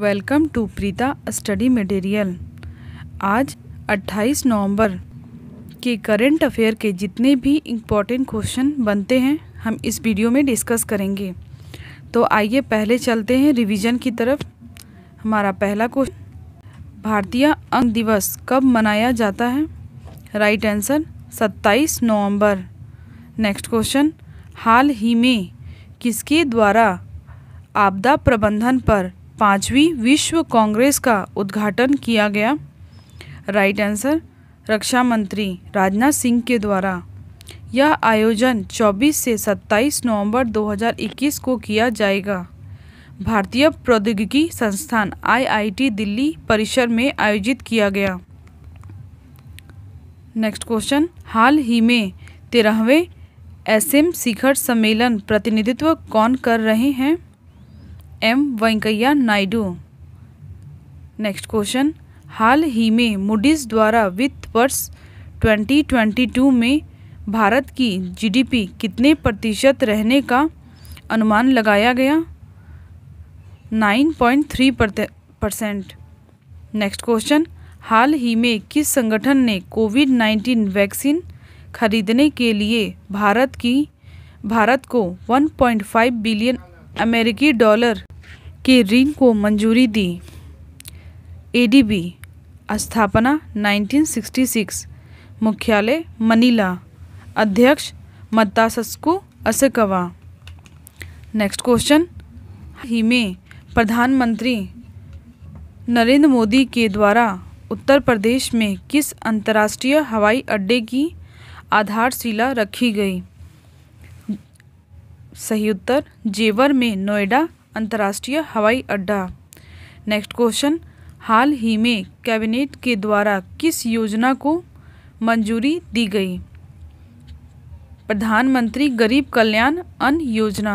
welcome to Preeta study material आज 28 नवंबर के current affair के जितने भी इम्पोर्टेंट क्वेश्चन बनते हैं हम इस वीडियो में डिस्कस करेंगे तो आइए पहले चलते हैं रिवीजन की तरफ हमारा पहला क्वेश्चन भारतीय अंग दिवस कब मनाया जाता है राइट आंसर 27 नवंबर नेक्स्ट क्वेश्चन हाल ही में किसके द्वारा आपदा प्रबंधन पर पाँचवीं विश्व कांग्रेस का उद्घाटन किया गया राइट आंसर रक्षा मंत्री राजनाथ सिंह के द्वारा यह आयोजन 24 से 27 नवंबर 2021 को किया जाएगा भारतीय प्रौद्योगिकी संस्थान आईआईटी दिल्ली परिसर में आयोजित किया गया नेक्स्ट क्वेश्चन हाल ही में तेरहवें एसएम शिखर सम्मेलन प्रतिनिधित्व कौन कर रहे हैं M Venkaiah Naidu next question हाल ही में मुडिस द्वारा वित्त वर्ष 2022 में भारत की जीडीपी कितने प्रतिशत रहने का अनुमान लगाया गया 9.3 परसेंट नेक्स्ट क्वेश्चन हाल ही में किस संगठन ने कोविड 19 वैक्सीन खरीदने के लिए भारत की भारत को 1.5 बिलियन अमेरिकी डॉलर के ऋण को मंजूरी दी एडीबी स्थापना 1966 मुख्यालय मनीला अध्यक्ष मत्तासस्को असकवा नेक्स्ट क्वेश्चन ही में प्रधानमंत्री नरेंद्र मोदी के द्वारा उत्तर प्रदेश में किस अंतर्राष्ट्रीय हवाई अड्डे की आधारशिला रखी गई सही उत्तर जेवर में नोएडा अंतर्राष्ट्रीय हवाई अड्डा नेक्स्ट क्वेश्चन हाल ही में कैबिनेट के द्वारा किस योजना को मंजूरी दी गई प्रधानमंत्री गरीब कल्याण अन्न योजना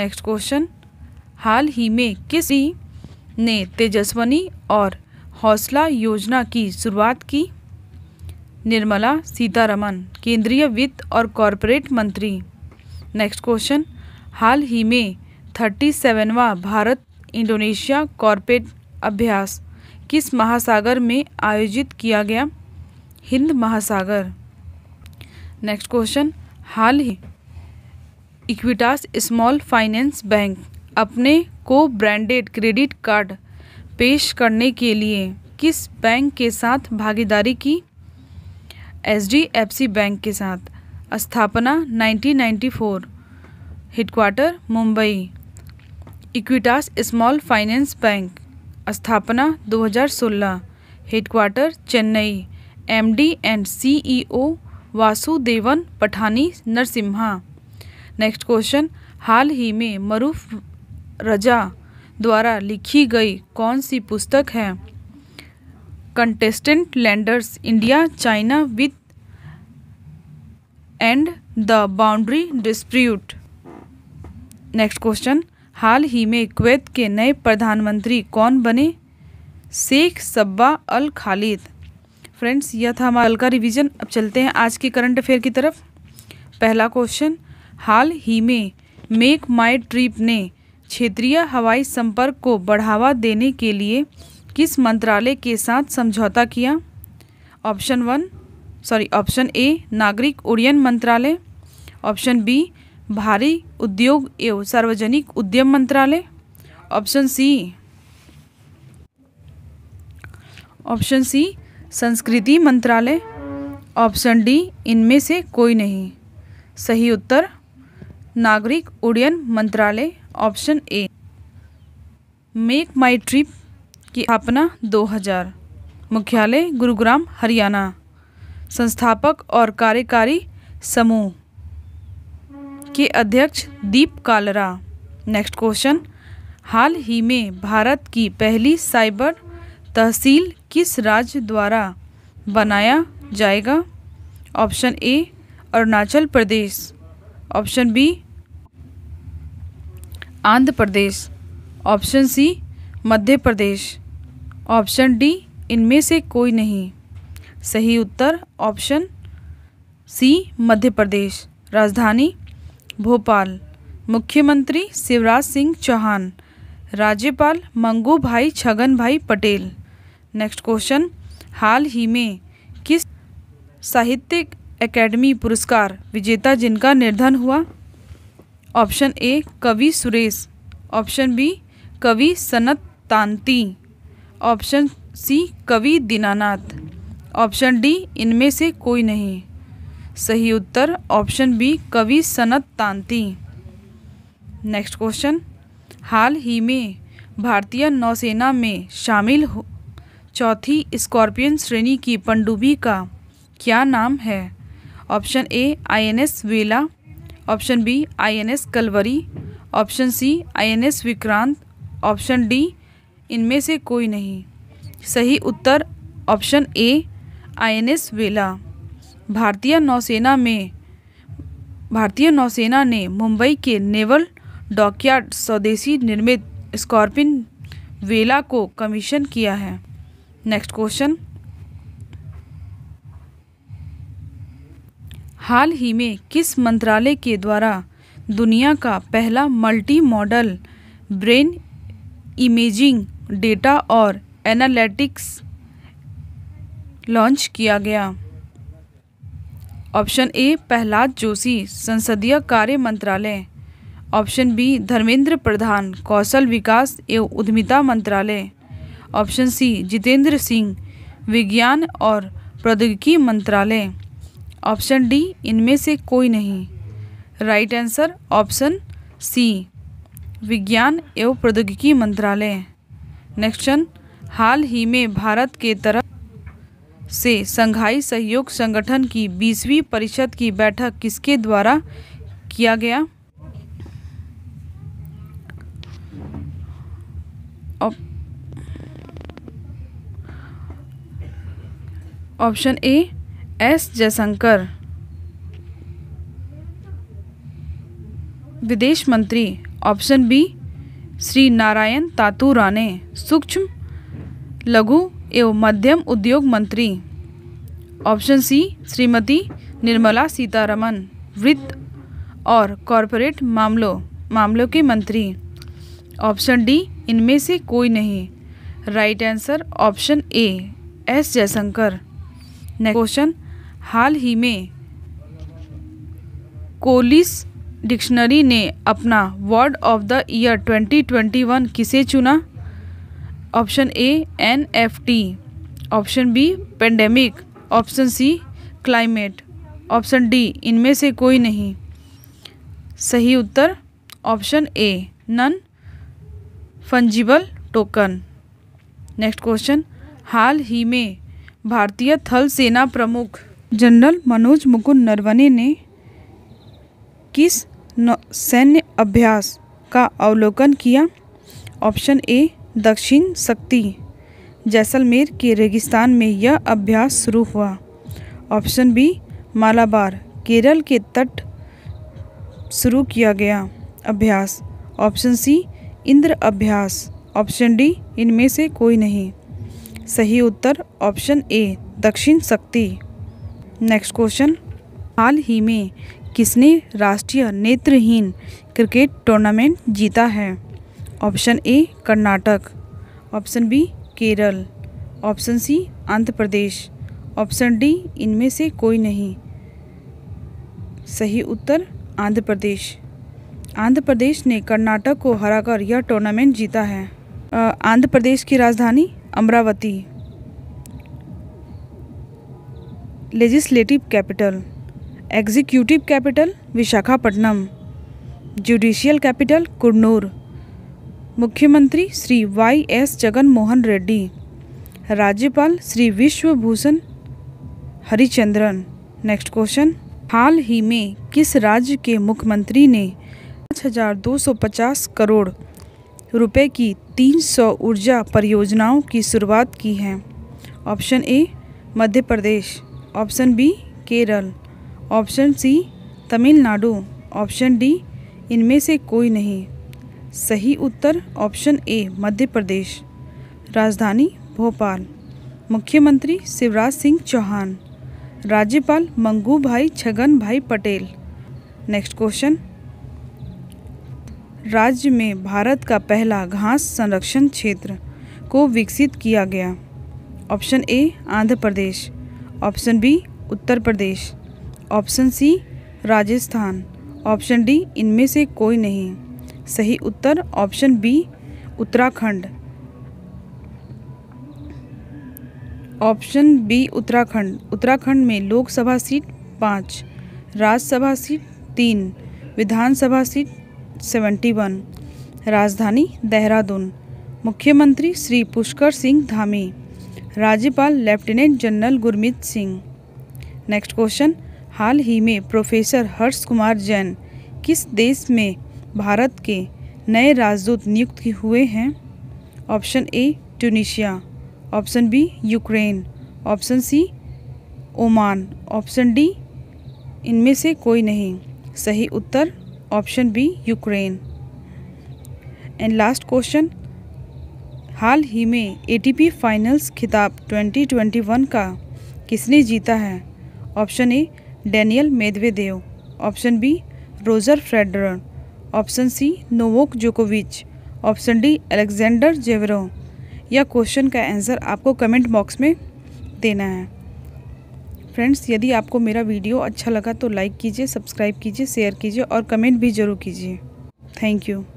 नेक्स्ट क्वेश्चन हाल ही में किसी ने तेजस्वनी और हौसला योजना की शुरुआत की निर्मला सीतारमन केंद्रीय वित्त और कॉरपोरेट मंत्री नेक्स्ट क्वेश्चन हाल ही में थर्टी सेवनवा भारत इंडोनेशिया कॉरपोरेट अभ्यास किस महासागर में आयोजित किया गया हिंद महासागर नेक्स्ट क्वेश्चन हाल ही इक्विटास स्मॉल फाइनेंस बैंक अपने को ब्रांडेड क्रेडिट कार्ड पेश करने के लिए किस बैंक के साथ भागीदारी की एच बैंक के साथ स्थापना 1994 headquarter Mumbai Equitas small finance bank स्थापना 2016 headquarter Chennai MD and CEO e Vasudevan Pathani Narasimha next question हाल ही में मरूफ रजा द्वारा लिखी गई कौन सी पुस्तक है contested lands India China with and the boundary dispute next question हाल ही में कुवैत के नए प्रधानमंत्री कौन बने Sheikh Sabah Al Khalid friends यह था हमारा हल्का रिवीजन अब चलते हैं आज के करंट अफेयर की तरफ पहला क्वेश्चन हाल ही में मेक माई ट्रिप ने क्षेत्रीय हवाई संपर्क को बढ़ावा देने के लिए किस मंत्रालय के साथ समझौता किया option one sorry option A नागरिक उड्डयन मंत्रालय ऑप्शन बी भारी उद्योग एवं सार्वजनिक उद्यम मंत्रालय ऑप्शन सी ऑप्शन सी संस्कृति मंत्रालय ऑप्शन डी इनमें से कोई नहीं सही उत्तर नागरिक उड्डयन मंत्रालय option A make my trip की स्थापना 2000 मुख्यालय गुरुग्राम हरियाणा संस्थापक और कार्यकारी समूह के अध्यक्ष दीप कालरा नेक्स्ट क्वेश्चन हाल ही में भारत की पहली साइबर तहसील किस राज्य द्वारा बनाया जाएगा option A Arunachal Pradesh option B Andhra Pradesh option C Madhya Pradesh option D इनमें से कोई नहीं सही उत्तर ऑप्शन सी मध्य प्रदेश राजधानी भोपाल मुख्यमंत्री शिवराज सिंह चौहान राज्यपाल मंगू भाई छगन भाई पटेल नेक्स्ट क्वेश्चन हाल ही में किस साहित्यिक एकेडमी पुरस्कार विजेता जिनका निर्धन हुआ ऑप्शन ए कवि सुरेश ऑप्शन बी कवि सनत तांती ऑप्शन सी कवि दीनानाथ ऑप्शन डी इनमें से कोई नहीं सही उत्तर ऑप्शन बी कवि सनत तांती नेक्स्ट क्वेश्चन हाल ही में भारतीय नौसेना में शामिल हो चौथी स्कॉर्पियन श्रेणी की पनडुब्बी का क्या नाम है option A INS Vela option B INS Kalvari option C INS Vikrant option D इनमें से कोई नहीं सही उत्तर ऑप्शन ए आईएनएस वेला भारतीय नौसेना में भारतीय नौसेना ने मुंबई के नेवल डॉकयार्ड स्वदेशी निर्मित स्कॉर्पिन वेला को कमीशन किया है नेक्स्ट क्वेश्चन हाल ही में किस मंत्रालय के द्वारा दुनिया का पहला multi modal brain imaging data और एनालिटिक्स लॉन्च किया गया ऑप्शन ए प्रहलाद जोशी संसदीय कार्य मंत्रालय ऑप्शन बी धर्मेंद्र प्रधान कौशल विकास एवं उद्यमिता मंत्रालय ऑप्शन सी जितेंद्र सिंह विज्ञान और प्रौद्योगिकी मंत्रालय ऑप्शन डी इनमें से कोई नहीं राइट आंसर ऑप्शन सी विज्ञान एवं प्रौद्योगिकी मंत्रालय नेक्स्ट हाल ही में भारत के तरफ से संघाई सहयोग संगठन की बीसवीं परिषद की बैठक किसके द्वारा किया गया ऑप्शन ए एस जयशंकर विदेश मंत्री ऑप्शन बी श्री नारायण तातू राणे सूक्ष्म लघु एवं मध्यम उद्योग मंत्री ऑप्शन सी श्रीमती निर्मला सीतारमन वित्त और कॉरपोरेट मामलों मामलों के मंत्री ऑप्शन डी इनमें से कोई नहीं right answer option A S Jaishankar next question हाल ही में कोलिस डिक्शनरी ने अपना वर्ड ऑफ द ईयर 2021 किसे चुना option A N F T option B pandemic option C climate option D इनमें से कोई नहीं सही उत्तर option A non fungible token next question हाल ही में भारतीय थल सेना प्रमुख जनरल मनोज मुकुंद नरवने ने किस सैन्य अभ्यास का अवलोकन किया ऑप्शन ए दक्षिण शक्ति जैसलमेर के रेगिस्तान में यह अभ्यास शुरू हुआ ऑप्शन बी मालाबार केरल के तट शुरू किया गया अभ्यास ऑप्शन सी इंद्र अभ्यास ऑप्शन डी इनमें से कोई नहीं सही उत्तर ऑप्शन ए दक्षिण शक्ति नेक्स्ट क्वेश्चन हाल ही में किसने राष्ट्रीय नेत्रहीन क्रिकेट टूर्नामेंट जीता है option A Karnataka option B Kerala option C Andhra Pradesh option D इनमें से कोई नहीं सही उत्तर आंध्र प्रदेश आंध्र प्रदेश ने कर्नाटक को हराकर यह टूर्नामेंट जीता है आंध्र प्रदेश की राजधानी Amaravati legislative capital executive capital Visakhapatnam judicial capital Kurnool मुख्यमंत्री श्री वाई एस जगन मोहन रेड्डी राज्यपाल श्री विश्वभूषण हरिचंद्रन नेक्स्ट क्वेश्चन हाल ही में किस राज्य के मुख्यमंत्री ने 5,250 करोड़ रुपए की 300 ऊर्जा परियोजनाओं की शुरुआत की है option A Madhya Pradesh option B Kerala option C Tamil Nadu option D इनमें से कोई नहीं सही उत्तर ऑप्शन ए मध्य प्रदेश राजधानी भोपाल मुख्यमंत्री शिवराज सिंह चौहान राज्यपाल मंगू भाई छगन भाई पटेल नेक्स्ट क्वेश्चन राज्य में भारत का पहला घास संरक्षण क्षेत्र को विकसित किया गया option A Andhra Pradesh option B Uttar Pradesh option C Rajasthan option D इनमें से कोई नहीं सही उत्तर option B Uttarakhand option B Uttarakhand Uttarakhand में लोकसभा सीट पाँच राज्यसभा सीट तीन विधानसभा सीट सेवेंटी वन राजधानी देहरादून मुख्यमंत्री श्री पुष्कर सिंह धामी राज्यपाल lieutenant general Gurmeet Singh next question हाल ही में प्रोफेसर हर्ष कुमार जैन किस देश में भारत के नए राजदूत नियुक्त हुए हैं option A Tunisia option B Ukraine option C Oman option D इनमें से कोई नहीं सही उत्तर option B Ukraine and last question हाल ही में एटीपी फाइनल्स खिताब 2021 का किसने जीता है option A Daniil Medvedev option B Roger Federer option C Novak जोकोविच ऑप्शन डी अलेक्जेंडर जेवरो या क्वेश्चन का आंसर आपको कमेंट बॉक्स में देना है फ्रेंड्स यदि आपको मेरा वीडियो अच्छा लगा तो लाइक कीजिए सब्सक्राइब कीजिए शेयर कीजिए और कमेंट भी ज़रूर कीजिए थैंक यू